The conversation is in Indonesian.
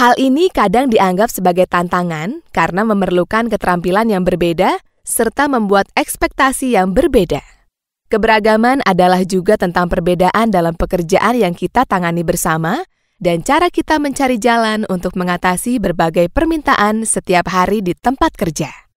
Hal ini kadang dianggap sebagai tantangan karena memerlukan keterampilan yang berbeda serta membuat ekspektasi yang berbeda. Keberagaman adalah juga tentang perbedaan dalam pekerjaan yang kita tangani bersama dan cara kita mencari jalan untuk mengatasi berbagai permintaan setiap hari di tempat kerja.